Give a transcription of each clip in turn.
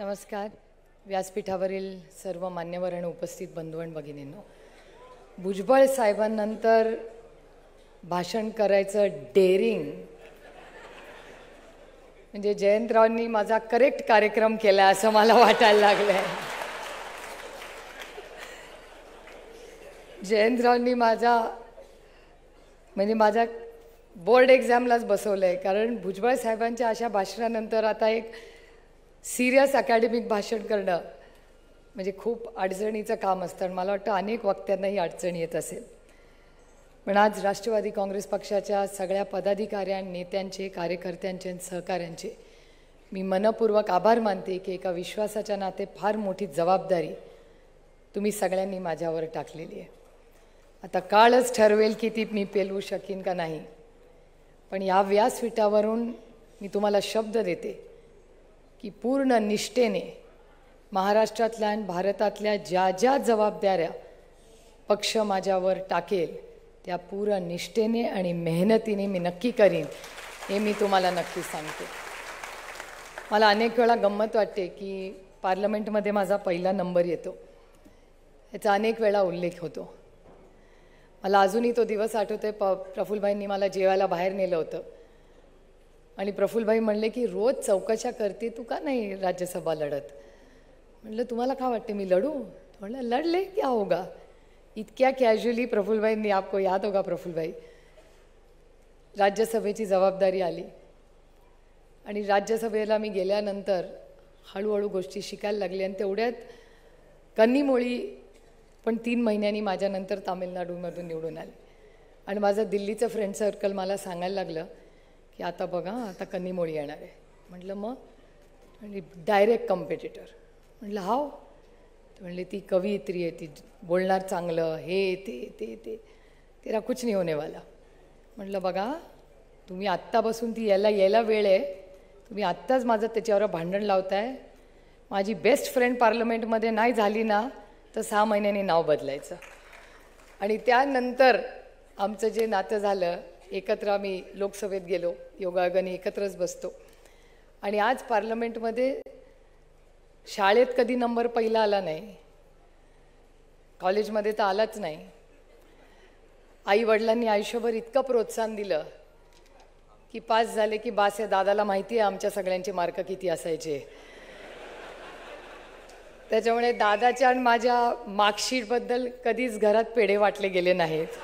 नमस्कार व्यासपीठावरील सर्व मान्यवर आणि उपस्थित बंधू आणि भगिनींनो भुजबळ साहेबांनंतर भाषण करायचं डेअरिंग म्हणजे जयंतरावांनी माझा करेक्ट कार्यक्रम केला असं मला वाटायला लागलं आहे जयंतरावांनी माझा म्हणजे माझा बोर्ड एक्झामलाच बसवलं आहे कारण भुजबळ साहेबांच्या अशा भाषणानंतर आता एक सिरियस अकॅडमिक भाषण करणं म्हणजे खूप अडचणीचं काम असतं आणि मला वाटतं अनेक वक्त्यांनाही अडचण येत असेल पण आज राष्ट्रवादी काँग्रेस पक्षाच्या सगळ्या पदाधिकाऱ्यां नेत्यांचे कार्यकर्त्यांचे आणि सहकाऱ्यांचे मी मनपूर्वक आभार मानते की एका विश्वासाच्या नाते फार मोठी जबाबदारी तुम्ही सगळ्यांनी माझ्यावर टाकलेली आहे आता काळच ठरवेल की ती मी पेलवू शकेन का नाही पण या व्यासपीठावरून मी तुम्हाला शब्द देते की पूर्ण निष्ठेने महाराष्ट्रातल्या आणि भारतातल्या ज्या ज्या जबाबदाऱ्या पक्ष माझ्यावर टाकेल त्या पूर्ण निष्ठेने आणि मेहनतीने मी नक्की करीन हे मी तुम्हाला नक्की सांगते मला अनेक वेळा गंमत वाटते की पार्लमेंटमध्ये माझा पहिला नंबर येतो याचा अनेक वेळा उल्लेख होतो मला अजूनही तो दिवस आठवतो प प्रफुल्लभाईंनी मला जेवायला बाहेर नेलं होतं आणि प्रफुलभाई म्हणले की रोज चौकशा करते तू का नाही राज्यसभा लढत म्हटलं तुम्हाला का वाटते मी लढू म्हणलं लढले क्या होगा इतक्या कॅज्युअली प्रफुल्लभाईंनी आपको याद होगा प्रफुलभाई राज्यसभेची जबाबदारी आली आणि राज्यसभेला मी गेल्यानंतर हळूहळू गोष्टी शिकायला लागली आणि तेवढ्यात कन्नीमोळी पण तीन महिन्यांनी माझ्यानंतर तामिळनाडूमधून निवडून आले आणि माझं दिल्लीचं फ्रेंड सर्कल मला सांगायला लागलं की आता बघा आता मोळी येणार आहे म्हटलं मग म्हणजे डायरेक्ट कम्पिटिटर म्हटलं हाव म्हणली ती कवियत्री आहे ती बोलणार चांगलं हे ते ते ते तेरा कुछ नाही होणेवाला म्हटलं बघा तुम्ही आत्ता बसून ती यायला यायला वेळ आहे तुम्ही आत्ताच माझं त्याच्यावर भांडण लावताय माझी बेस्ट फ्रेंड पार्लमेंटमध्ये नाही झाली ना तर सहा महिन्यांनी नाव बदलायचं आणि त्यानंतर आमचं जे नातं झालं एकत्र आम्ही लोकसभेत गेलो योगायोगाने एकत्रच बसतो आणि आज पार्लमेंटमध्ये शाळेत कधी नंबर पहिला आला नाही कॉलेजमध्ये तर आलाच नाही आई वडिलांनी आयुष्यभर इतकं प्रोत्साहन दिलं की पास झाले की बास या दादाला माहिती आहे आमच्या सगळ्यांचे मार्क किती असायचे त्याच्यामुळे दादाच्या आणि माझ्या मार्कशीटबद्दल कधीच घरात पेढे वाटले गेले नाहीत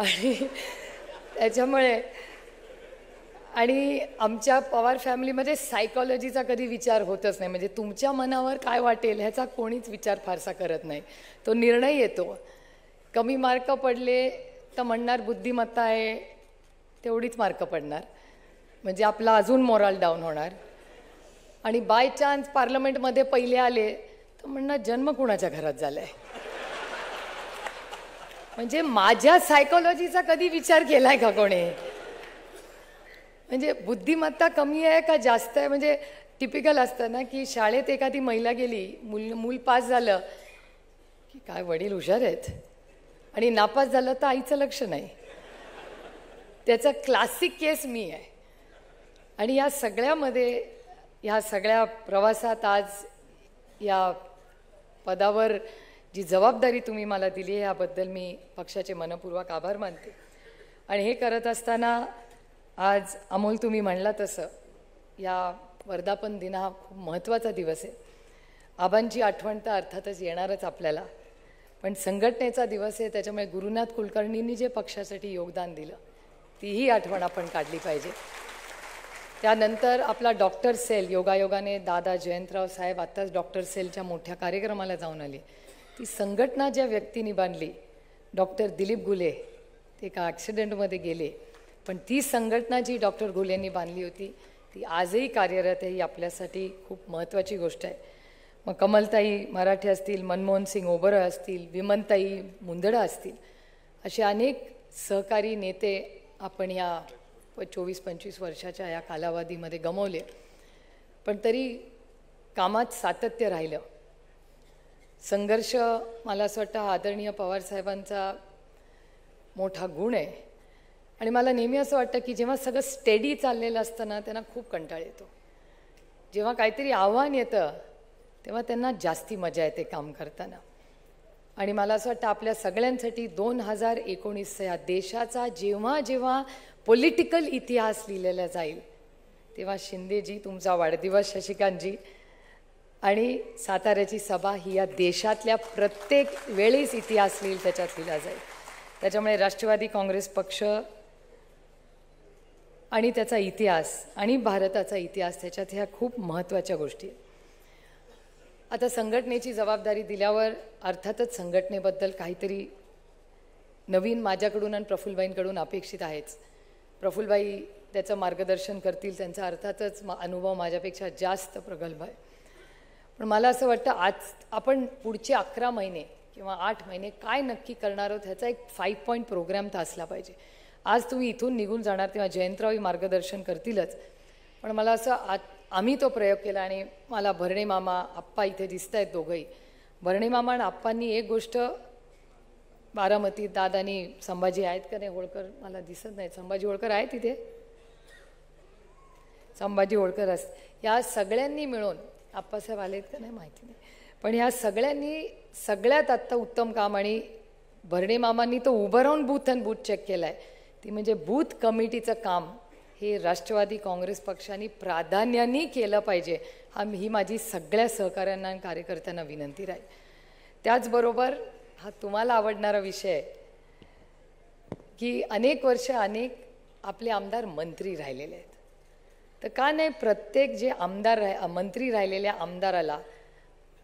आणि त्याच्यामुळे आणि आमच्या पवार फॅमिलीमध्ये सायकॉलॉजीचा कधी विचार होतच नाही म्हणजे तुमच्या मनावर काय वाटेल ह्याचा कोणीच विचार फारसा करत नाही तो निर्णय येतो कमी मार्क पडले तर म्हणणार बुद्धिमत्ता आहे तेवढीच मार्क पडणार म्हणजे आपला अजून मोराल डाऊन होणार आणि बाय चान्स पार्लमेंटमध्ये पहिले आले तर म्हणणार जन्म कुणाच्या घरात झाला आहे म्हणजे माझ्या सायकोलॉजीचा कधी विचार केलाय का कोणी म्हणजे बुद्धिमत्ता कमी आहे का जास्त आहे म्हणजे टिपिकल असतं ना की शाळेत एखादी महिला गेली मूल मूल पास झालं की काय वडील हुशार आहेत आणि नापास झालं तर आईचं लक्ष नाही त्याचा क्लासिक केस मी आहे आणि या सगळ्यामध्ये ह्या सगळ्या प्रवासात आज या पदावर जी जबाबदारी तुम्ही मला दिली आहे याबद्दल मी पक्षाचे मनपूर्वक आभार मानते आणि हे करत असताना आज अमोल तुम्ही म्हणला तसं या वर्धापन दिन हा खूप महत्त्वाचा दिवस आहे आबांची आठवण तर अर्थातच येणारच आपल्याला पण संघटनेचा दिवस आहे त्याच्यामुळे गुरुनाथ कुलकर्णींनी जे पक्षासाठी योगदान दिलं तीही आठवण आपण काढली पाहिजे त्यानंतर आपला डॉक्टर सेल योगायोगाने दादा जयंतराव साहेब आत्ताच डॉक्टर सेलच्या मोठ्या कार्यक्रमाला जाऊन आले ती संघटना ज्या व्यक्तीने बांधली डॉक्टर दिलीप गुले ते एका ॲक्सिडेंटमध्ये गेले पण ती संघटना जी डॉक्टर गुलेंनी बांधली होती ती आजही कार्यरत आहे ही आपल्यासाठी खूप महत्त्वाची गोष्ट आहे मग कमलताई मराठे असतील मनमोहन सिंग ओबरा असतील विमनताई मुंदडा असतील असे अनेक सहकारी नेते आपण या चोवीस पंचवीस वर्षाच्या या कालावधीमध्ये गमवले पण तरी कामात सातत्य राहिलं संघर्ष मला असं वाटतं आदरणीय पवारसाहेबांचा मोठा गुण आहे आणि मला नेहमी असं वाटतं की जेव्हा सगळं स्टेडी चाललेलं असतं ना त्यांना खूप कंटाळ येतो जेव्हा काहीतरी आव्हान येतं तेव्हा त्यांना जास्ती मजा येते काम करताना आणि मला असं वाटतं आपल्या सगळ्यांसाठी दोन हजार एकोणीस या देशाचा जेव्हा जेव्हा पॉलिटिकल इतिहास लिहिलेला जाईल तेव्हा शिंदेजी तुमचा वाढदिवस शशिकांतजी आणि साताऱ्याची सभा ही या देशातल्या प्रत्येक वेळेस इतिहास लिहिल त्याच्यात लिहिला जाईल त्याच्यामुळे राष्ट्रवादी काँग्रेस पक्ष आणि त्याचा इतिहास आणि भारताचा इतिहास त्याच्यात ह्या खूप महत्त्वाच्या गोष्टी आहेत आता संघटनेची जबाबदारी दिल्यावर अर्थातच संघटनेबद्दल काहीतरी नवीन माझ्याकडून आणि प्रफुल्लबाईंकडून अपेक्षित आहेच प्रफुल्लबाई त्याचं मार्गदर्शन करतील त्यांचा अर्थातच अनुभव माझ्यापेक्षा जास्त प्रगल्भ आहे पण मला असं वाटतं आज आपण पुढचे अकरा महिने किंवा आठ महिने काय नक्की करणार आहोत ह्याचा एक फाईव्ह पॉईंट प्रोग्राम तर असला पाहिजे आज तुम्ही इथून निघून जाणार तेव्हा जयंतरावही मार्गदर्शन करतीलच पण मला असं आज आम्ही तो प्रयोग केला आणि मला भरणे मामा आप्पा इथे दिसत आहेत दोघंही भरणे मामा आणि आप्पांनी एक गोष्ट बारामती दादानी संभाजी आहेत का नाही होळकर मला दिसत नाही संभाजी होळकर आहेत तिथे संभाजी होळकर अस या सगळ्यांनी मिळून आप्पासाहेब आलेत का नाही माहिती नाही पण ह्या सगळ्यांनी सगळ्यात आत्ता उत्तम काम आणि भरणे मामांनी तो उभं राहून बूथ अँड बूथ चेक केला आहे ती म्हणजे बूथ कमिटीचं काम हे राष्ट्रवादी काँग्रेस पक्षाने प्राधान्याने केलं पाहिजे हा ही माझी सगळ्या सहकाऱ्यांना आणि कार्यकर्त्यांना विनंती राहील त्याचबरोबर हा तुम्हाला आवडणारा विषय की अनेक वर्ष अनेक आपले आमदार मंत्री राहिलेले आहेत तर का नाही प्रत्येक जे आमदार राह मंत्री राहिलेल्या आमदाराला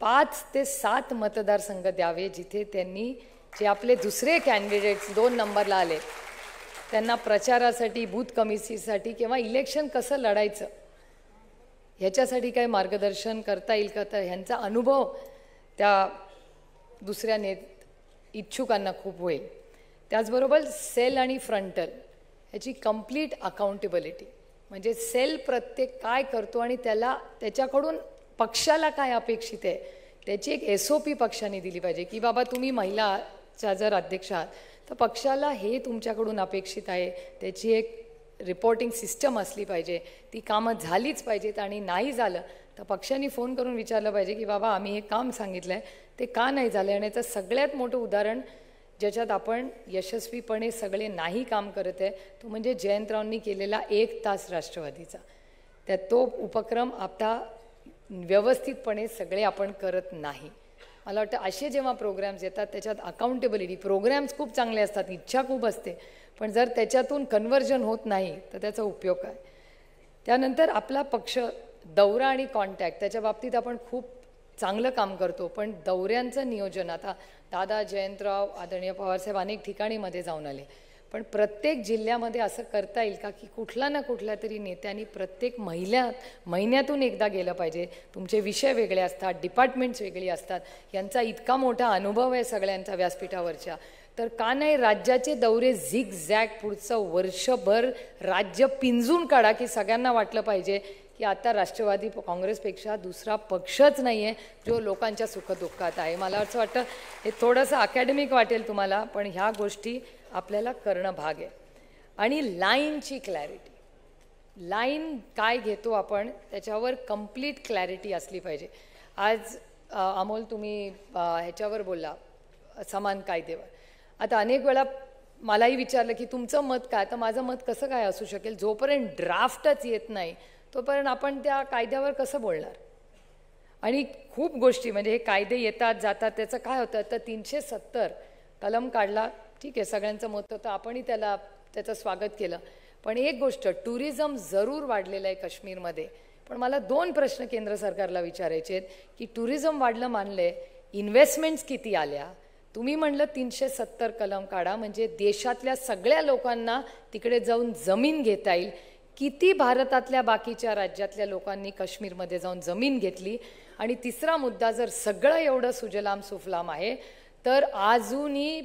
पाच ते सात मतदारसंघ द्यावे जिथे त्यांनी जे आपले दुसरे कॅन्डिडेट्स दोन नंबरला आले त्यांना प्रचारासाठी बूथ कमिटीसाठी किंवा इलेक्शन कसं लढायचं ह्याच्यासाठी काही मार्गदर्शन करता येईल का तर ह्यांचा अनुभव त्या दुसऱ्या ने इच्छुकांना खूप होईल त्याचबरोबर सेल आणि फ्रंटल ह्याची कम्प्लीट अकाउंटेबिलिटी म्हणजे सेल प्रत्येक काय करतो आणि त्याला त्याच्याकडून पक्षाला काय अपेक्षित आहे त्याची एक एस ओ पी पक्षाने दिली पाहिजे की बाबा तुम्ही महिलाचा जर अध्यक्ष आहात तर पक्षाला हे तुमच्याकडून अपेक्षित आहे त्याची एक रिपोर्टिंग सिस्टम असली पाहिजे ती कामं झालीच पाहिजेत आणि नाही झालं तर पक्षांनी फोन करून विचारलं पाहिजे की बाबा आम्ही हे काम सांगितलं आहे ते का नाही झालं आणि याचं सगळ्यात मोठं उदाहरण ज्याच्यात आपण यशस्वीपणे सगळे नाही काम करत आहे तो म्हणजे जयंतरावांनी केलेला एक तास राष्ट्रवादीचा त्या तो उपक्रम आता व्यवस्थितपणे सगळे आपण करत नाही मला वाटतं असे जेव्हा प्रोग्रॅम्स येतात त्याच्यात अकाउंटेबिलिटी प्रोग्रॅम्स खूप चांगले असतात इच्छा खूप असते पण जर त्याच्यातून कन्वर्जन होत नाही तर त्याचा उपयोग काय त्यानंतर आपला पक्ष दौरा आणि कॉन्टॅक्ट त्याच्या बाबतीत आपण खूप चांगलं काम करतो पण दौऱ्यांचं नियोजन आता दादा जयंतराव आदरणीय पवारसाहेब अनेक ठिकाणीमध्ये जाऊन आले पण प्रत्येक जिल्ह्यामध्ये असं करता येईल का की कुठला ना कुठल्या तरी नेत्यांनी प्रत्येक महिला महिन्यातून एकदा गेलं पाहिजे तुमचे विषय वेगळे असतात डिपार्टमेंट्स वेगळी असतात यांचा इतका मोठा अनुभव आहे सगळ्यांचा व्यासपीठावरच्या तर का नाही राज्याचे दौरे झिग झॅग पुढचं वर्षभर राज्य पिंजून काढा की सगळ्यांना वाटलं पाहिजे की आता राष्ट्रवादी काँग्रेसपेक्षा दुसरा पक्षच नाही आहे जो लोकांच्या सुखदुःखात आहे मला असं वाटतं हे थोडंसं अकॅडमिक वाटेल तुम्हाला पण ह्या गोष्टी आपल्याला करणं भाग आहे आणि लाईनची क्लॅरिटी लाईन काय घेतो आपण त्याच्यावर कम्प्लीट क्लॅरिटी असली पाहिजे आज अमोल तुम्ही ह्याच्यावर बोलला समान कायदेवर आता अनेक वेळा मलाही विचारलं की तुमचं मत काय तर माझं मत कसं काय असू शकेल जोपर्यंत ड्राफ्टच येत नाही तोपर्यंत आपण त्या कायद्यावर कसं बोलणार आणि खूप गोष्टी म्हणजे हे कायदे येतात जातात त्याचं काय होतं तर तीनशे सत्तर कलम काढला ठीक आहे सगळ्यांचं मत होतं आपणही त्याला त्याचं स्वागत केलं पण एक गोष्ट टुरिझम जरूर वाढलेलं आहे काश्मीरमध्ये पण मला दोन प्रश्न केंद्र सरकारला विचारायचे आहेत की टुरिझम वाढलं मानले इन्व्हेस्टमेंट्स किती आल्या तुम्ही म्हणलं तीनशे सत्तर कलम काढा म्हणजे देशातल्या सगळ्या लोकांना तिकडे जाऊन जमीन घेता येईल किती भारतातल्या बाकीच्या राज्यातल्या लोकांनी काश्मीरमध्ये जाऊन जमीन घेतली आणि तिसरा मुद्दा जर सगळं एवढं सुजलाम सुफलाम आहे तर अजूनही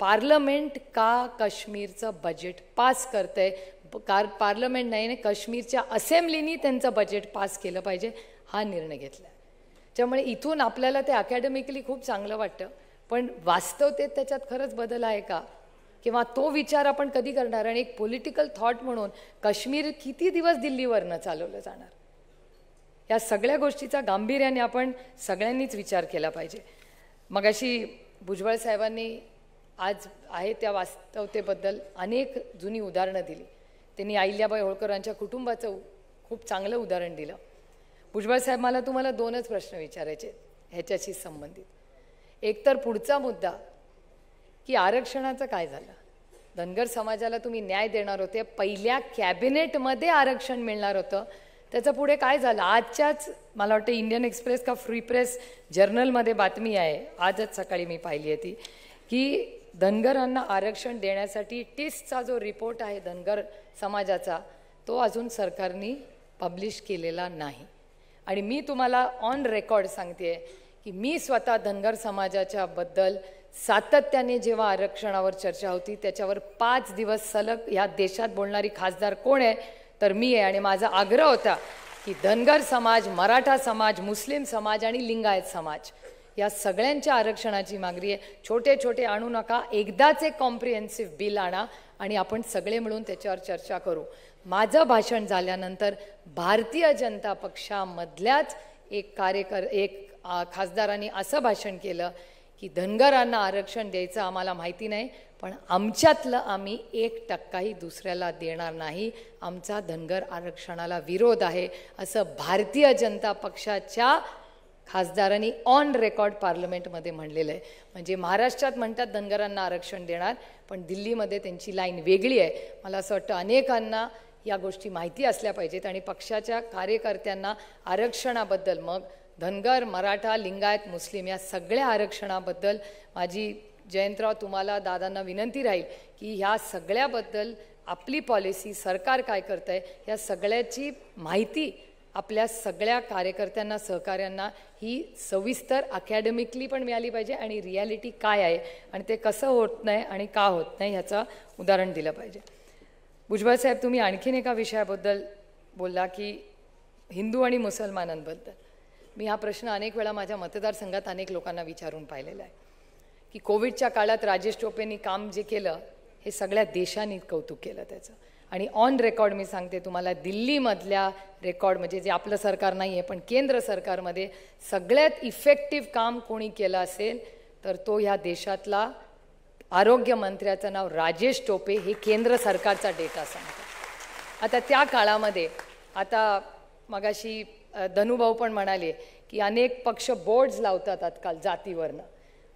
पार्लमेंट का काश्मीरचं बजेट पास करतंय कार पार्लमेंट नाही ने काश्मीरच्या असेंब्लीनी त्यांचं बजेट पास केलं पाहिजे हा निर्णय घेतला त्यामुळे इथून आपल्याला ते अकॅडमिकली खूप चांगलं वाटतं पण वास्तवतेत त्याच्यात खरंच बदल आहे का किंवा तो विचार आपण कधी करणार आणि एक पॉलिटिकल थॉट म्हणून काश्मीर किती दिवस दिल्लीवरनं चालवलं जाणार या सगळ्या गोष्टीचा गांभीर्याने आपण सगळ्यांनीच विचार केला पाहिजे मग अशी भुजबळ साहेबांनी आज आहे त्या वास्तवतेबद्दल अनेक जुनी उदाहरणं दिली त्यांनी होळकर होळकरांच्या कुटुंबाचं खूप चांगलं उदाहरण दिलं भुजबळ साहेब मला तुम्हाला दोनच प्रश्न विचारायचे ह्याच्याशी संबंधित एकतर पुढचा मुद्दा की आरक्षणाचं काय झालं धनगर समाजाला तुम्ही न्याय देणार होते पहिल्या कॅबिनेटमध्ये आरक्षण मिळणार होतं त्याचं पुढे काय झालं आजच्याच मला वाटतं इंडियन एक्सप्रेस का फ्री प्रेस जर्नलमध्ये बातमी आहे आजच सकाळी मी पाहिली होती की धनगरांना आरक्षण देण्यासाठी टिस्टचा जो रिपोर्ट आहे धनगर समाजाचा तो अजून सरकारने पब्लिश केलेला नाही आणि मी तुम्हाला ऑन रेकॉर्ड सांगते की मी स्वतः धनगर समाजाच्या बद्दल सातत्याने जेव्हा आरक्षणावर चर्चा होती त्याच्यावर पाच दिवस सलग या देशात बोलणारी खासदार कोण आहे तर मी आहे आणि माझा आग्रह होता की धनगर समाज मराठा समाज मुस्लिम समाज आणि लिंगायत समाज या सगळ्यांच्या आरक्षणाची मागणी आहे छोटे छोटे आणू नका एकदाच एक कॉम्प्रिहेन्सिव्ह बिल आणा आणि आपण सगळे मिळून त्याच्यावर चर्चा करू माझं भाषण झाल्यानंतर भारतीय जनता पक्षामधल्याच एक कार्यकर एक खासदारांनी असं भाषण केलं की धनगरांना आरक्षण द्यायचं आम्हाला माहिती नाही पण आमच्यातलं आम्ही एक टक्काही दुसऱ्याला देणार नाही आमचा धनगर आरक्षणाला विरोध आहे असं भारतीय जनता पक्षाच्या खासदारांनी ऑन रेकॉर्ड पार्लमेंटमध्ये म्हणलेलं आहे म्हणजे महाराष्ट्रात म्हणतात धनगरांना आरक्षण देणार पण दिल्लीमध्ये त्यांची लाईन वेगळी आहे मला असं वाटतं अनेकांना या गोष्टी माहिती असल्या पाहिजेत आणि पक्षाच्या कार्यकर्त्यांना आरक्षणाबद्दल मग धनगर मराठा लिंगायत मुस्लिम या सगळ्या आरक्षणाबद्दल माझी जयंतराव तुम्हाला दादांना विनंती राहील की ह्या सगळ्याबद्दल आपली पॉलिसी सरकार काय करत आहे या सगळ्याची माहिती आपल्या सगळ्या कार्यकर्त्यांना सहकाऱ्यांना ही सविस्तर अकॅडमिकली पण मिळाली पाहिजे आणि रियालिटी काय आहे आणि ते कसं होत नाही आणि का होत नाही ह्याचं उदाहरण दिलं पाहिजे भुजबळ साहेब तुम्ही आणखीन एका विषयाबद्दल बोलला की हिंदू आणि मुसलमानांबद्दल मी हा प्रश्न अनेक वेळा माझ्या मतदारसंघात अनेक लोकांना विचारून पाहिलेला आहे की कोविडच्या काळात राजेश टोपेंनी काम जे केलं हे सगळ्या देशांनी कौतुक केलं त्याचं आणि ऑन रेकॉर्ड मी सांगते तुम्हाला दिल्लीमधल्या रेकॉर्ड म्हणजे जे आपलं सरकार नाही आहे पण केंद्र सरकारमध्ये सगळ्यात इफेक्टिव्ह काम कोणी केलं असेल तर तो ह्या देशातला आरोग्यमंत्र्याचं नाव राजेश टोपे हे केंद्र सरकारचा डेटा सांगतो आता त्या काळामध्ये आता मगाशी धनुभाऊ पण म्हणाले की अनेक पक्ष बोर्ड्स लावतात आजकाल जातीवरनं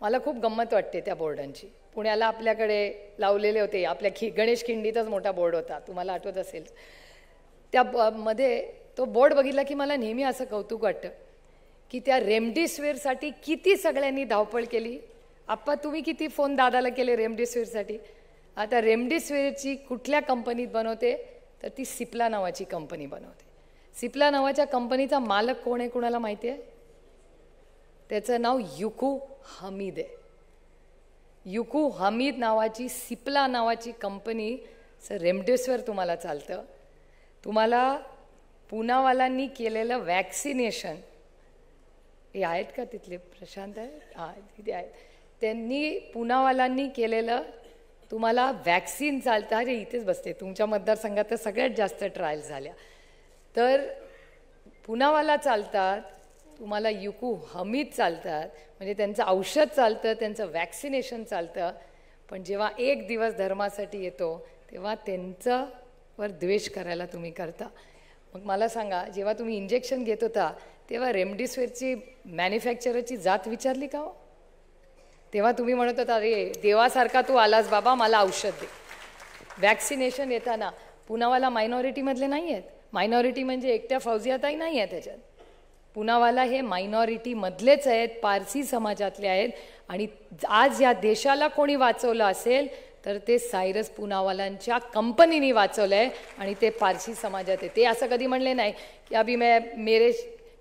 मला खूप गंमत वाटते त्या बोर्डांची पुण्याला आपल्याकडे लावलेले होते आपल्या खि गणेश खिंडीतच मोठा बोर्ड होता तुम्हाला आठवत असेल त्या मध्ये तो बोर्ड बघितला की मला नेहमी असं कौतुक वाटतं की त्या रेमडेसिवीरसाठी किती सगळ्यांनी धावपळ केली आप्पा तुम्ही किती फोन दादाला केले रेमडेसिवीरसाठी आता रेमडेसिवीरची कुठल्या कंपनीत बनवते तर ती सिप्ला नावाची कंपनी बनवते सिप्ला नावाच्या कंपनीचा मालक कोण आहे कुणाला माहिती आहे त्याचं नाव युकू हमीद आहे युकू हमीद नावाची सिप्ला नावाची कंपनी सर रेमडेसिवीर तुम्हाला चालतं तुम्हाला पुनावालांनी केलेलं वॅक्सिनेशन हे आहेत का तिथले प्रशांत आहे हा तिथे आहेत त्यांनी पुनावालांनी केलेलं तुम्हाला वॅक्सिन चालतं अरे इथेच बसते तुमच्या मतदारसंघात सगळ्यात जास्त ट्रायल झाल्या तर पुनावाला चालतात तुम्हाला युकू हमीद चालतात म्हणजे त्यांचं औषध चालतं त्यांचं वॅक्सिनेशन चालतं पण जेव्हा एक दिवस धर्मासाठी येतो तेव्हा वर द्वेष करायला तुम्ही करता मग मला सांगा जेव्हा तुम्ही इंजेक्शन घेत होता तेव्हा रेमडेसिवीरची मॅन्युफॅक्चरची जात विचारली का हो तेव्हा तुम्ही म्हणत होता अरे देवासारखा तू आलास बाबा मला औषध दे वॅक्सिनेशन येताना पुनावाला मायनॉरिटीमधले नाही आहेत मायनॉरिटी म्हणजे एकट्या फौजियाताई नाही आहे त्याच्यात पुनावाला हे मायनॉरिटीमधलेच आहेत पारसी समाजातले आहेत आणि आज या देशाला कोणी वाचवलं असेल तर ते सायरस पुनावालांच्या कंपनीने वाचवलं आहे आणि ते पारसी समाजात आहे ते असं कधी म्हणले नाही की अभि मैं मेरे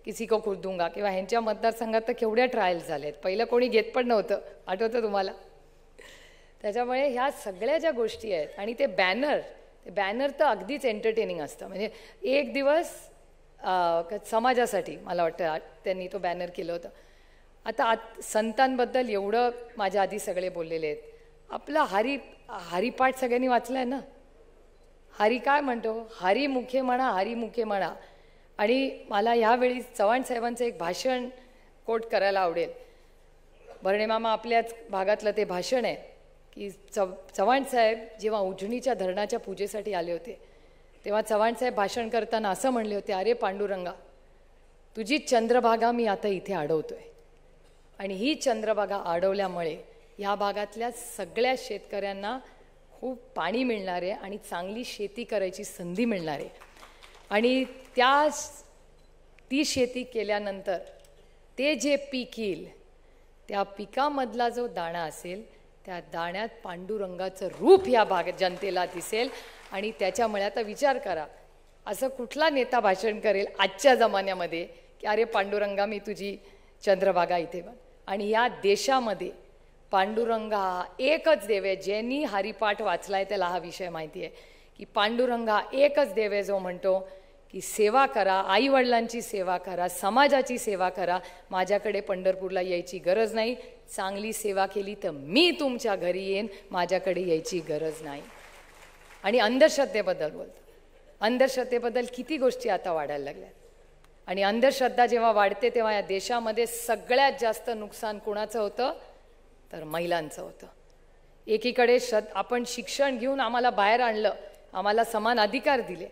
किसी को खुर्दूंगा किंवा ह्यांच्या मतदारसंघात तर केवढ्या ट्रायल झाल्या आहेत पहिलं कोणी घेत पण नव्हतं आठवतं तुम्हाला त्याच्यामुळे ह्या सगळ्या ज्या गोष्टी आहेत आणि ते बॅनर ते बॅनर तर अगदीच एंटरटेनिंग असतं म्हणजे एक दिवस समाजासाठी मला वाटतं त्यांनी तो बॅनर केलं होतं आता आत संतांबद्दल एवढं माझ्या आधी सगळे बोललेले आहेत आपला हरी हरिपाठ सगळ्यांनी वाचला आहे ना हरी काय म्हणतो हरी मुखे म्हणा हरी मुखे म्हणा आणि मला ह्यावेळी चव्हाण साहेबांचं एक भाषण कोट करायला आवडेल भरणे मामा आपल्याच भागातलं ते भाषण आहे की चव चव्हाणसाहेब जेव्हा उजणीच्या धरणाच्या पूजेसाठी आले होते तेव्हा चव्हाणसाहेब भाषण करताना असं म्हणले होते अरे पांडुरंगा तुझी चंद्रभागा मी आता इथे अडवतो आहे आणि ही चंद्रभागा अडवल्यामुळे ह्या भागातल्या सगळ्या शेतकऱ्यांना खूप पाणी मिळणार आहे आणि चांगली शेती करायची संधी मिळणार आहे आणि त्या ती शेती केल्यानंतर ते जे पीक येईल त्या पिकामधला जो दाणा असेल त्या दाण्यात पांडुरंगाचं रूप या भाग जनतेला दिसेल आणि त्याच्यामुळे आता विचार करा असं कुठला नेता भाषण करेल आजच्या जमान्यामध्ये की अरे पांडुरंगा मी तुझी चंद्रभागा इथे बन आणि या देशामध्ये पांडुरंगा हा एकच देव आहे ज्यांनी हरिपाठ वाचला आहे त्याला हा विषय माहिती आहे की पांडुरंगा एकच देव आहे जो म्हणतो की सेवा करा आईवडिलांची सेवा करा समाजाची सेवा करा माझ्याकडे पंढरपूरला यायची गरज नाही चांगली सेवा केली तर मी तुमच्या घरी येईन माझ्याकडे यायची गरज नाही आणि अंधश्रद्धेबद्दल बोलतो अंधश्रद्धेबद्दल किती गोष्टी आता वाढायला लागल्या आणि अंधश्रद्धा जेव्हा वाढते तेव्हा या देशामध्ये सगळ्यात जास्त नुकसान कोणाचं होतं तर महिलांचं होतं एकीकडे श्र आपण शिक्षण घेऊन आम्हाला बाहेर आणलं आम्हाला समान अधिकार दिले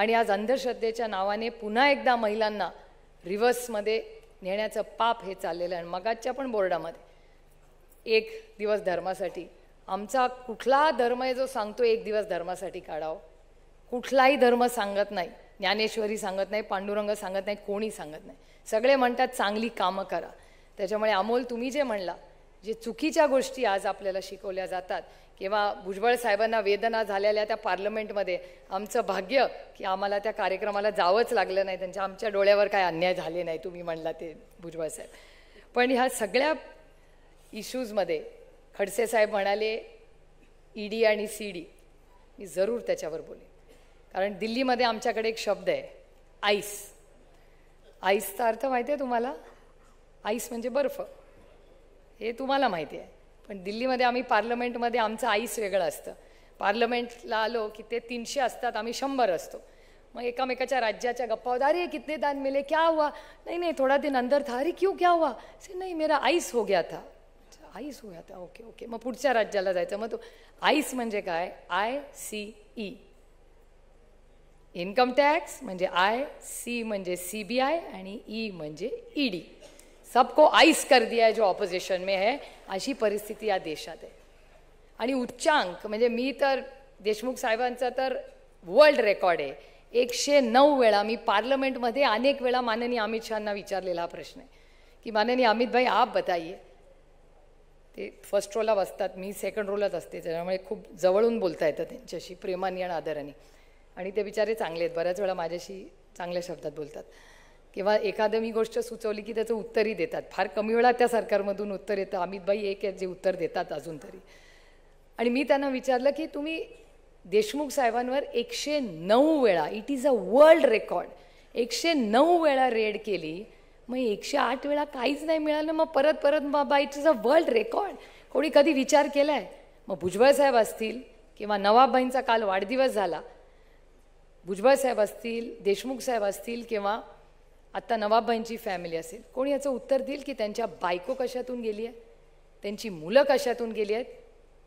आणि आज अंधश्रद्धेच्या नावाने पुन्हा एकदा महिलांना रिव्हर्समध्ये नेण्याचं पाप हे चाललेलं आहे आणि मगाच्या पण बोर्डामध्ये एक दिवस धर्मासाठी आमचा कुठला धर्म आहे जो सांगतो एक दिवस धर्मासाठी काढावं कुठलाही धर्म सांगत नाही ज्ञानेश्वरी सांगत नाही पांडुरंग सांगत नाही कोणी सांगत नाही सगळे म्हणतात चांगली कामं करा त्याच्यामुळे अमोल तुम्ही जे म्हणला जे चुकीच्या गोष्टी आज आपल्याला शिकवल्या जातात किंवा भुजबळ साहेबांना वेदना झालेल्या त्या पार्लमेंटमध्ये आमचं भाग्य की आम्हाला त्या कार्यक्रमाला जावंच लागलं नाही त्यांच्या आमच्या डोळ्यावर काय अन्याय झाले नाही तुम्ही म्हणला ते भुजबळ साहेब पण ह्या सगळ्या इश्यूजमध्ये खडसे साहेब म्हणाले ई डी आणि सी डी मी जरूर त्याच्यावर बोलेन कारण दिल्लीमध्ये आमच्याकडे एक शब्द आहे आईस आईसचा अर्थ माहिती आहे तुम्हाला आईस म्हणजे बर्फ हे तुम्हाला माहिती आहे पण दिल्लीमध्ये आम्ही पार्लमेंटमध्ये आमचं आईस वेगळं असतं पार्लमेंटला आलो की ते तीनशे असतात आम्ही शंभर असतो मग एकामेकाच्या राज्याच्या गप्पा होत्या अरे कितने दान मिले क्या हुआ नाही नाही थोडा दिन अंदर था अरे क्यों क्या हुआ से नाही मेरा आईस हो गया था आईस हो गया था ओके ओके मग पुढच्या राज्याला जायचं मग तो आईस म्हणजे काय I C E income tax म्हणजे आय सी म्हणजे सी बी आय आणि ई म्हणजे ई डी सबको आईस कर दिया है जो ऑपोजिशन में है अशी परिस्थिती या देशात आहे आणि उच्चांक म्हणजे मी तर देशमुख साहेबांचा तर वर्ल्ड रेकॉर्ड आहे एकशे नऊ वेळा मी पार्लमेंटमध्ये अनेक वेळा माननीय अमित शहाना विचारलेला हा प्रश्न आहे की माननीय अमित भाई आप बताइए ते फर्स्ट रोला बसतात मी सेकंड रोलाच असते त्याच्यामुळे खूप जवळून बोलता येतं त्यांच्याशी प्रेमाने आणि आदराने आणि ते बिचारे चांगले आहेत बऱ्याच वेळा माझ्याशी चांगल्या शब्दात बोलतात किंवा एखादं मी गोष्ट सुचवली की त्याचं उत्तरही देतात फार कमी वेळा त्या सरकारमधून उत्तर येतं अमितबाई एक आहेत जे उत्तर देतात अजून तरी आणि मी त्यांना विचारलं की तुम्ही देशमुख साहेबांवर एकशे नऊ वेळा it is a world record एकशे नऊ वेळा रेड केली मग एकशे आठ वेळा काहीच नाही मिळालं मग परत परत बाबा it is a world record कोणी कधी विचार केला आहे मग भुजबळ साहेब असतील किंवा नवाबबाईंचा काल वाढदिवस झाला भुजबळ साहेब असतील देशमुख साहेब असतील किंवा आत्ता नवाबबाईंची फॅमिली असेल कोणी याचं उत्तर देईल की त्यांच्या बायको कशातून गेली आहेत त्यांची मुलं कशातून गेली आहेत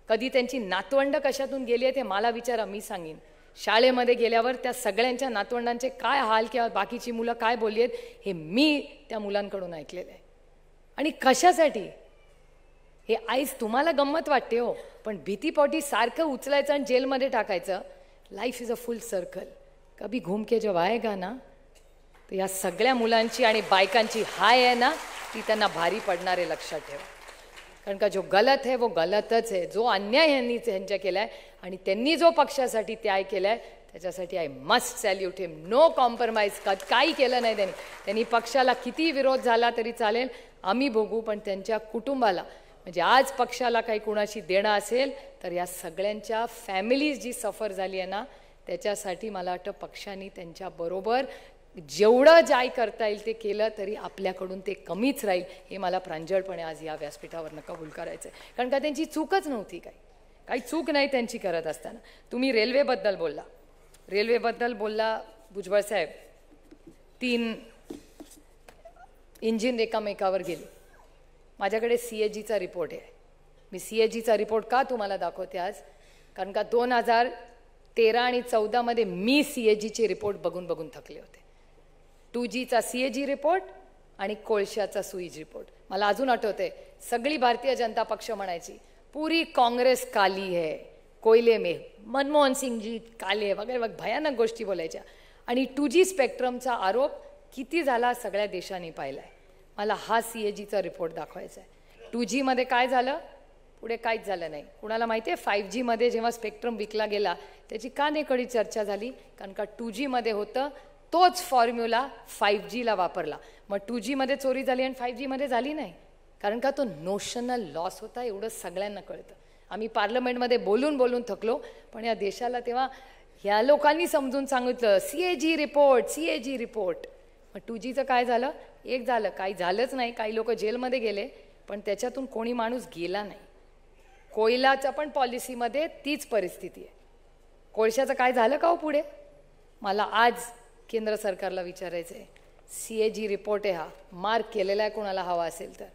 कधी त्यांची नातवंड कशातून गेली आहेत हे मला विचारा मी सांगेन शाळेमध्ये गेल्यावर त्या सगळ्यांच्या नातवंडांचे काय हाल किंवा बाकीची मुलं काय बोलली आहेत हे मी त्या मुलांकडून ऐकलेलं आहे आणि कशासाठी हे आईज तुम्हाला गंमत वाटते हो पण भीतीपोटी सारखं उचलायचं आणि जेलमध्ये टाकायचं life is a full circle कभी घुमके जब आएगा ना या सगळ्या मुलांची आणि बायकांची हाय आहे ना ती त्यांना भारी पडणारे लक्षात ठेवा कारण का जो गलत आहे वो गलतच आहे जो अन्याय यांनी त्यांच्या केला आहे आणि त्यांनी जो पक्षासाठी त्याय केला आहे त्याच्यासाठी I must salute him no compromise का काही केलं नाही त्यांनी त्यांनी पक्षाला किती विरोध झाला तरी चालेल आम्ही भोगू पण त्यांच्या कुटुंबाला म्हणजे आज पक्षाला काही कुणाशी देणं असेल तर या सगळ्यांच्या फॅमिलीज जी सफर झाली आहे ना त्याच्यासाठी मला वाटतं पक्षांनी त्यांच्याबरोबर जेवढं जाय करता येईल ते केलं तरी आपल्याकडून ते कमीच राहील हे मला प्रांजळपणे आज या व्यासपीठावर कबूल करायचं आहे कारण का त्यांची चूकच नव्हती काही काही चूक नाही त्यांची करत असताना तुम्ही रेल्वेबद्दल बोलला रेल्वेबद्दल बोलला भुजबळ साहेब तीन इंजिन एकामेकावर गेले माझ्याकडे सी ए जीचा रिपोर्ट आहे मी सी ए जीचा रिपोर्ट का तुम्हाला दाखवते आज कारण का दोन हजार तेरा आणि चौदामध्ये मी सी ए जीचे रिपोर्ट बघून बघून थकले होते टू जीचा सी ए जी रिपोर्ट आणि कोळशाचा सुईज रिपोर्ट मला अजून आठवते सगळी भारतीय जनता पक्ष म्हणायची पुरी काँग्रेस काली है कोयले मे मनमोहन सिंगजी काले वगैरे वगैरे भयानक गोष्टी बोलायच्या आणि टू जी स्पेक्ट्रमचा आरोप किती झाला सगळ्या देशाने पाहिला आहे मला हा सी ए जीचा रिपोर्ट दाखवायचा आहे टू जीमध्ये काय झालं पुढे काहीच झालं नाही कुणाला माहिती आहे फाईव्ह जीमध्ये जेव्हा स्पेक्ट्रम विकला गेला त्याची का नेकडी चर्चा झाली कारण का टू जीमध्ये होतं तोच फॉर्म्युला फाईव्ह जीला वापरला मग टू जीमध्ये चोरी झाली आणि फाईव्ह जीमध्ये झाली नाही कारण का तो नोशनल लॉस होता एवढं सगळ्यांना कळतं आम्ही पार्लमेंटमध्ये बोलून बोलून थकलो पण या देशाला तेव्हा ह्या लोकांनी समजून सांगितलं C A G report C A G report मग टू जीचं काय झालं एक झालं काही झालंच नाही काही लोक जेलमध्ये गेले पण त्याच्यातून कोणी माणूस गेला नाही कोयलाच्या पण पॉलिसीमध्ये तीच परिस्थिती आहे कोळशाचं काय झालं का हो पुढे मला आज केंद्र सरकारला विचारायचं आहे सी ए जी रिपोर्ट आहे हा मार्क केलेला आहे कोणाला हवा असेल तर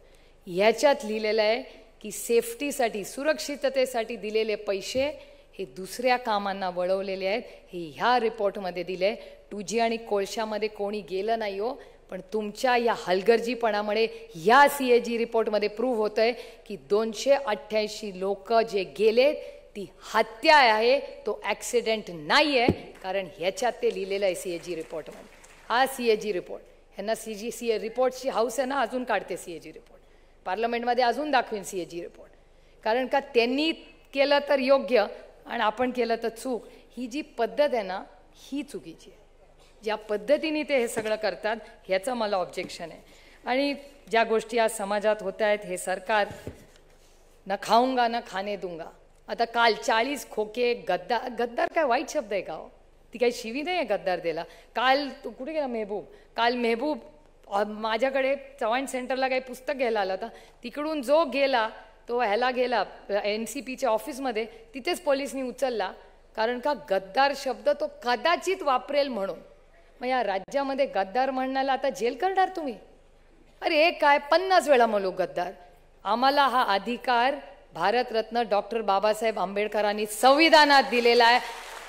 ह्याच्यात लिहिलेलं आहे की सेफ्टीसाठी सुरक्षिततेसाठी दिलेले पैसे हे दुसऱ्या कामांना वळवलेले आहेत हे ह्या रिपोर्टमध्ये दिले आहे जी आणि कोळशामध्ये कोणी गेलं नाही हो पण तुमच्या या हलगर्जीपणामुळे ह्या सी ए जी रिपोर्टमध्ये प्रूव्ह होतं आहे की दोनशे अठ्ठ्याऐंशी लोक जे गेलेत ती हत्या आहे तो ॲक्सिडेंट नाही आहे कारण ह्याच्यात ते लिहिलेलं आहे सी ए जी रिपोर्टमध्ये हा सी ए जी रिपोर्ट ह्यांना सी जी सी ए रिपोर्टची हाऊस आहे ना अजून काढते सी ए जी रिपोर्ट पार्लमेंटमध्ये अजून दाखवेन सी ए जी रिपोर्ट कारण का त्यांनी केलं तर योग्य आणि आपण केलं तर चूक ही जी पद्धत आहे ना ही चुकीची आहे ज्या पद्धतीने ते हे सगळं करतात ह्याचं मला ऑब्जेक्शन आहे आणि ज्या गोष्टी आज समाजात होत आहेत हे सरकार न खाऊंगा न खाने दूंगा आता काल चाळीस खोके गद्दार गद्दार काय वाईट शब्द आहे का हो? ती काही शिवी नाही आहे गद्दार देला काल तू कुठे गेला मेहबूब काल मेहबूब माझ्याकडे चव्हाण सेंटरला काही पुस्तक घ्यायला आलं होता तिकडून जो गेला तो ह्याला गेला एन सी पीच्या ऑफिसमध्ये तिथेच पोलिसनी उचलला कारण का गद्दार शब्द तो कदाचित वापरेल म्हणून मग या राज्यामध्ये गद्दार म्हणण्याला आता जेल करणार तुम्ही अरे काय पन्नास वेळा म्हणू गद्दार आम्हाला हा अधिकार भारतरत्न डॉक्टर बाबासाहेब आंबेडकरांनी संविधानात दिलेला आहे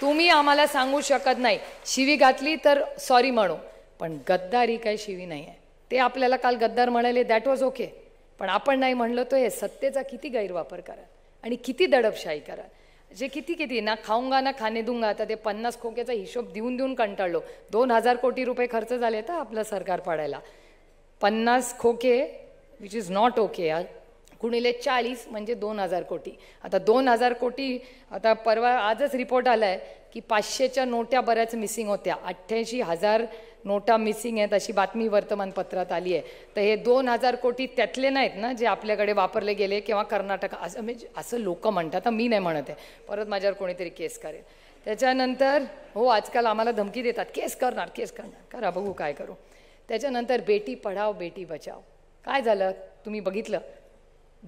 तुम्ही आम्हाला सांगू शकत नाही शिवी घातली तर सॉरी म्हणू पण गद्दारी काय शिवी नाही आहे ते आपल्याला काल गद्दार म्हणाले दॅट वॉज ओके पण आपण नाही म्हणलो तो हे सत्तेचा किती गैरवापर करा आणि किती दडपशाही करा जे किती किती ना खाऊंगा ना खाणे दुंगा आता ते पन्नास खोक्याचा हिशोब देऊन देऊन कंटाळलो दोन हजार कोटी रुपये खर्च झाले तर आपलं सरकार पाडायला पन्नास खोके विच इज नॉट ओके गुणिले चाळीस म्हणजे दोन हजार कोटी आता दोन हजार कोटी आता परवा आजच रिपोर्ट आला आहे की पाचशेच्या नोट्या बऱ्याच मिसिंग होत्या अठ्ठ्याऐंशी हजार नोटा मिसिंग आहेत अशी बातमी वर्तमानपत्रात आली आहे तर हे दोन हजार कोटी त्यातले नाहीत ना जे आपल्याकडे वापरले गेले किंवा कर्नाटक असं म्हणजे असं लोक म्हणतात मी नाही म्हणत आहे परत माझ्यावर कोणीतरी केस करेल त्याच्यानंतर हो आजकाल आम्हाला धमकी देतात केस करणार केस करणार करा बघू काय करू त्याच्यानंतर बेटी पढाव बेटी बचाव काय झालं तुम्ही बघितलं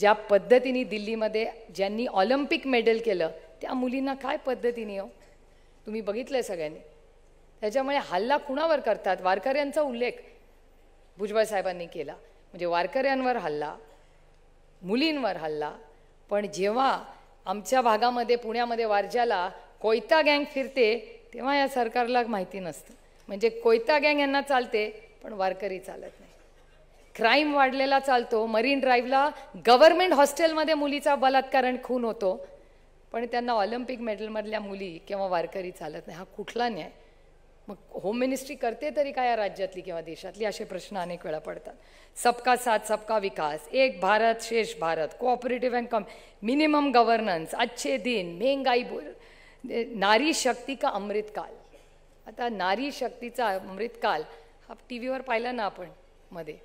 ज्या पद्धतीने दिल्लीमध्ये ज्यांनी ऑलिम्पिक मेडल केलं त्या मुलींना काय पद्धतीने हो तुम्ही बघितलं आहे सगळ्यांनी त्याच्यामुळे हल्ला कुणावर करतात वारकऱ्यांचा उल्लेख भुजबळ साहेबांनी केला म्हणजे वारकऱ्यांवर हल्ला मुलींवर हल्ला पण जेव्हा आमच्या भागामध्ये पुण्यामध्ये वारज्याला कोयता गँग फिरते तेव्हा या सरकारला माहिती नसतं म्हणजे कोयता गँग यांना चालते पण वारकरी चालत क्राईम वाढलेला चालतो मरीन ड्राईव्हला गव्हर्मेंट हॉस्टेलमध्ये मुलीचा बलात्कारण खून होतो पण त्यांना ऑलिम्पिक मेडलमधल्या मुली किंवा वारकरी चालत नाही हा कुठला न्याय मग होम मिनिस्ट्री करते तरी काय या राज्यातली किंवा देशातली असे प्रश्न अनेक वेळा पडतात सबका साथ सबका विकास एक भारत शेष भारत कोऑपरेटिव्ह अँड कम मिनिमम गव्हर्नन्स अच्छे दिन मेंगाई बोल नारी शक्ती का अमृतकाल आता नारी शक्तीचा अमृतकाल हा टी व्हीवर पाहिला ना आपण मध्ये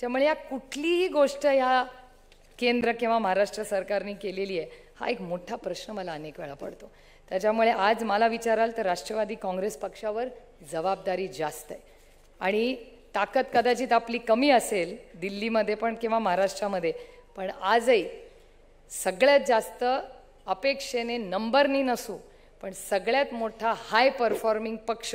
त्यामुळे या कुठलीही गोष्ट ह्या केंद्र किंवा महाराष्ट्र सरकारने केलेली आहे हा एक मोठा प्रश्न मला अनेक वेळा पडतो त्याच्यामुळे आज मला विचाराल तर राष्ट्रवादी काँग्रेस पक्षावर जबाबदारी जास्त आहे आणि ताकद कदाचित आपली कमी असेल दिल्लीमध्ये पण किंवा महाराष्ट्रामध्ये पण आजही सगळ्यात जास्त अपेक्षेने नंबरनी नसू पण सगळ्यात मोठा हाय परफॉर्मिंग पक्ष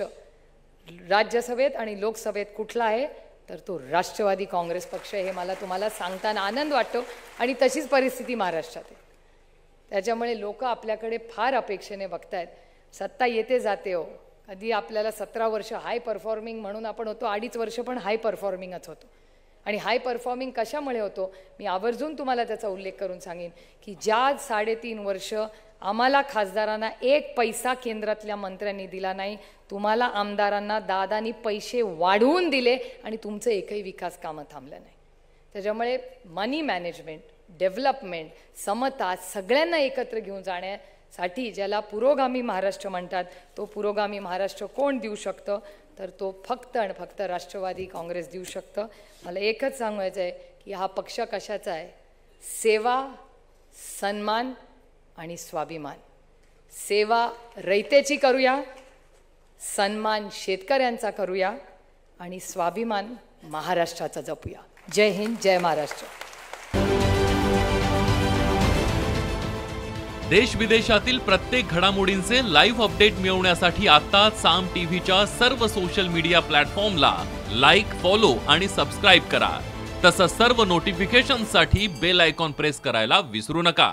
राज्यसभेत आणि लोकसभेत कुठला आहे तर तो राष्ट्रवादी काँग्रेस पक्ष हे मला तुम्हाला सांगताना आनंद वाटतो आणि तशीच परिस्थिती महाराष्ट्रात आहे त्याच्यामुळे लोक आपल्याकडे फार अपेक्षेने बघतायत सत्ता येते जाते हो कधी आपल्याला सतरा वर्ष हाय परफॉर्मिंग म्हणून आपण होतो अडीच वर्ष पण हाय परफॉर्मिंगच होतो आणि हाय परफॉर्मिंग कशामुळे होतो मी आवर्जून तुम्हाला त्याचा उल्लेख करून सांगेन की ज्या साडेतीन वर्ष आम्हाला खासदारांना एक पैसा केंद्रातल्या मंत्र्यांनी दिला नाही तुम्हाला आमदारांना दादानी पैसे वाढवून दिले आणि तुमचं एकही विकास कामं थांबलं नाही त्याच्यामुळे मनी मॅनेजमेंट डेव्हलपमेंट समता सगळ्यांना एकत्र घेऊन जाण्यासाठी ज्याला पुरोगामी महाराष्ट्र म्हणतात तो पुरोगामी महाराष्ट्र कोण देऊ शकतं तर तो फक्त आणि फक्त राष्ट्रवादी काँग्रेस देऊ शकतं मला एकच सांगायचं आहे की हा पक्ष कशाचा आहे सेवा सन्मान आणि स्वाभिमान सेवा रैतेची करूया सन्मान शेतकऱ्यांचा करूया आणि स्वाभिमान महाराष्ट्राचा जपूया जय हिंद जय महाराष्ट्र देश विदेशातील प्रत्येक घडामोडींचे लाईव्ह अपडेट मिळवण्यासाठी आता साम टीव्हीच्या सर्व सोशल मीडिया प्लॅटफॉर्मला लाईक फॉलो आणि सबस्क्राईब करा तसंच सर्व नोटिफिकेशनसाठी बेल आयकॉन प्रेस करायला विसरू नका